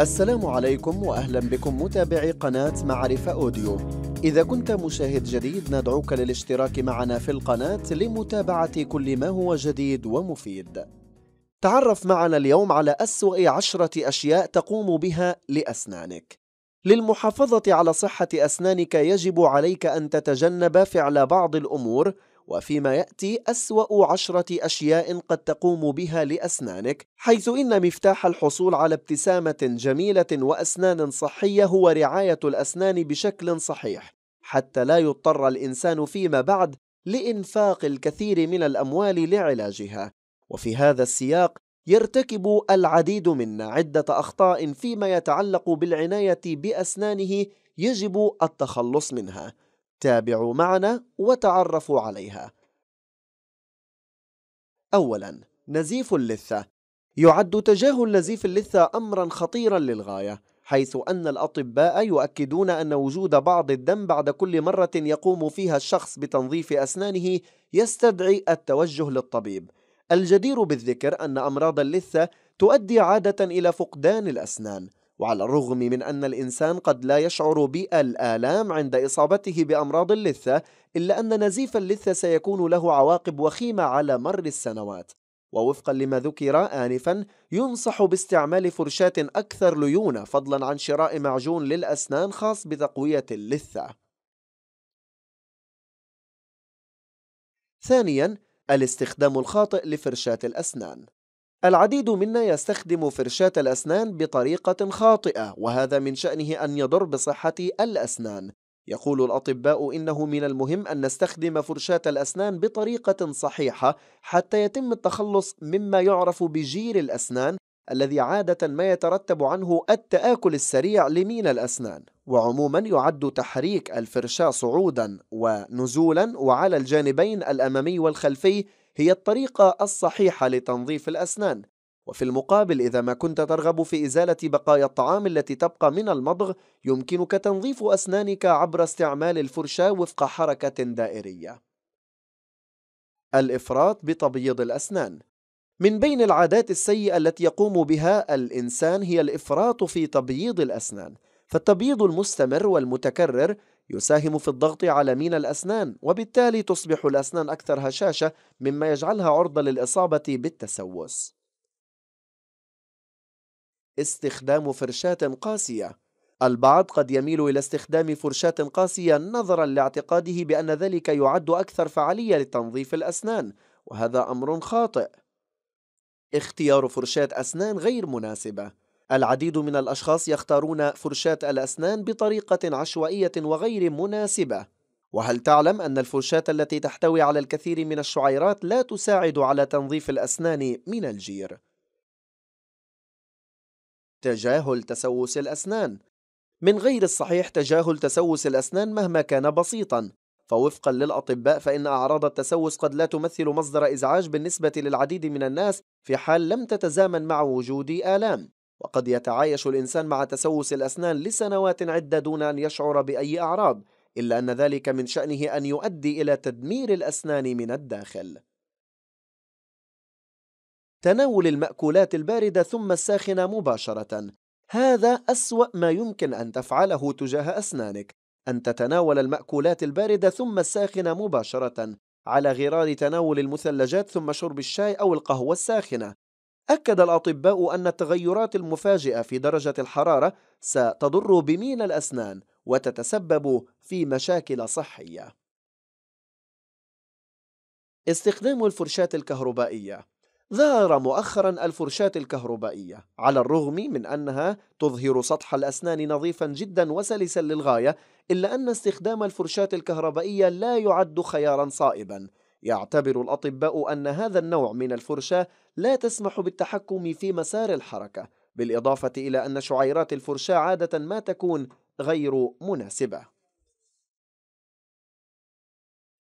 السلام عليكم واهلا بكم متابعي قناه معرفه اوديو. اذا كنت مشاهد جديد ندعوك للاشتراك معنا في القناه لمتابعه كل ما هو جديد ومفيد. تعرف معنا اليوم على اسوأ عشرة اشياء تقوم بها لاسنانك. للمحافظه على صحه اسنانك يجب عليك ان تتجنب فعل بعض الامور وفيما يأتي أسوأ عشرة أشياء قد تقوم بها لأسنانك حيث إن مفتاح الحصول على ابتسامة جميلة وأسنان صحية هو رعاية الأسنان بشكل صحيح حتى لا يضطر الإنسان فيما بعد لإنفاق الكثير من الأموال لعلاجها وفي هذا السياق يرتكب العديد منا عدة أخطاء فيما يتعلق بالعناية بأسنانه يجب التخلص منها تابعوا معنا وتعرفوا عليها أولا نزيف اللثة يعد تجاهل نزيف اللثة أمرا خطيرا للغاية حيث أن الأطباء يؤكدون أن وجود بعض الدم بعد كل مرة يقوم فيها الشخص بتنظيف أسنانه يستدعي التوجه للطبيب الجدير بالذكر أن أمراض اللثة تؤدي عادة إلى فقدان الأسنان وعلى الرغم من أن الإنسان قد لا يشعر بالآلام عند إصابته بأمراض اللثة إلا أن نزيف اللثة سيكون له عواقب وخيمة على مر السنوات ووفقا لما ذكر آنفا ينصح باستعمال فرشاة أكثر ليونة فضلا عن شراء معجون للأسنان خاص بتقوية اللثة ثانيا الاستخدام الخاطئ لفرشاة الأسنان العديد منا يستخدم فرشاة الأسنان بطريقة خاطئة وهذا من شأنه أن يضر بصحة الأسنان يقول الأطباء إنه من المهم أن نستخدم فرشاة الأسنان بطريقة صحيحة حتى يتم التخلص مما يعرف بجير الأسنان الذي عادة ما يترتب عنه التآكل السريع لمين الأسنان وعموما يعد تحريك الفرشاة صعودا ونزولا وعلى الجانبين الأمامي والخلفي هي الطريقة الصحيحة لتنظيف الأسنان وفي المقابل إذا ما كنت ترغب في إزالة بقايا الطعام التي تبقى من المضغ يمكنك تنظيف أسنانك عبر استعمال الفرشاة وفق حركة دائرية الإفراط بتبييض الأسنان من بين العادات السيئة التي يقوم بها الإنسان هي الإفراط في تبييض الأسنان فالتبييض المستمر والمتكرر يساهم في الضغط على مينا الأسنان وبالتالي تصبح الأسنان أكثر هشاشة مما يجعلها عرضة للإصابة بالتسوس استخدام فرشاة قاسية البعض قد يميل إلى استخدام فرشاة قاسية نظرا لاعتقاده بأن ذلك يعد أكثر فعالية لتنظيف الأسنان وهذا أمر خاطئ اختيار فرشاة أسنان غير مناسبة العديد من الأشخاص يختارون فرشاة الأسنان بطريقة عشوائية وغير مناسبة وهل تعلم أن الفرشاة التي تحتوي على الكثير من الشعيرات لا تساعد على تنظيف الأسنان من الجير؟ تجاهل تسوس الأسنان من غير الصحيح تجاهل تسوس الأسنان مهما كان بسيطاً فوفقا للأطباء فإن أعراض التسوس قد لا تمثل مصدر إزعاج بالنسبة للعديد من الناس في حال لم تتزامن مع وجود آلام وقد يتعايش الإنسان مع تسوس الأسنان لسنوات عدة دون أن يشعر بأي أعراض إلا أن ذلك من شأنه أن يؤدي إلى تدمير الأسنان من الداخل تناول المأكولات الباردة ثم الساخنة مباشرة هذا أسوأ ما يمكن أن تفعله تجاه أسنانك أن تتناول المأكولات الباردة ثم الساخنة مباشرة على غرار تناول المثلجات ثم شرب الشاي أو القهوة الساخنة أكد الأطباء أن التغيرات المفاجئة في درجة الحرارة ستضر بميل الأسنان وتتسبب في مشاكل صحية. استخدام الفرشاة الكهربائية ظهر مؤخرا الفرشاة الكهربائية على الرغم من أنها تظهر سطح الأسنان نظيفا جدا وسلسا للغاية إلا أن استخدام الفرشاة الكهربائية لا يعد خيارا صائبا يعتبر الأطباء أن هذا النوع من الفرشاة لا تسمح بالتحكم في مسار الحركة بالإضافة إلى أن شعيرات الفرشاة عادة ما تكون غير مناسبة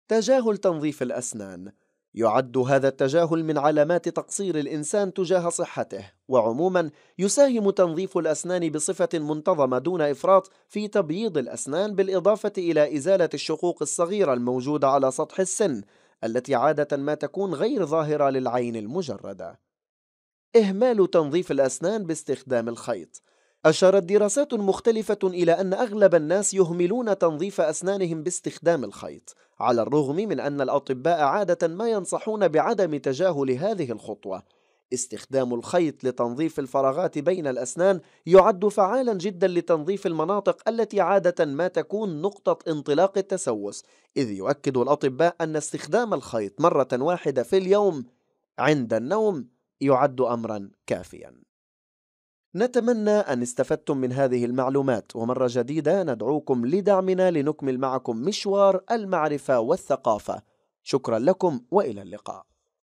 تجاهل تنظيف الأسنان يعد هذا التجاهل من علامات تقصير الإنسان تجاه صحته وعموما يساهم تنظيف الأسنان بصفة منتظمة دون إفراط في تبييض الأسنان بالإضافة إلى إزالة الشقوق الصغيرة الموجودة على سطح السن التي عادة ما تكون غير ظاهرة للعين المجردة إهمال تنظيف الأسنان باستخدام الخيط أشارت دراسات مختلفة إلى أن أغلب الناس يهملون تنظيف أسنانهم باستخدام الخيط على الرغم من أن الأطباء عادة ما ينصحون بعدم تجاهل هذه الخطوة استخدام الخيط لتنظيف الفراغات بين الأسنان يعد فعالا جدا لتنظيف المناطق التي عادة ما تكون نقطة انطلاق التسوس إذ يؤكد الأطباء أن استخدام الخيط مرة واحدة في اليوم عند النوم يعد أمرا كافيا نتمنى أن استفدتم من هذه المعلومات ومرة جديدة ندعوكم لدعمنا لنكمل معكم مشوار المعرفة والثقافة شكرا لكم وإلى اللقاء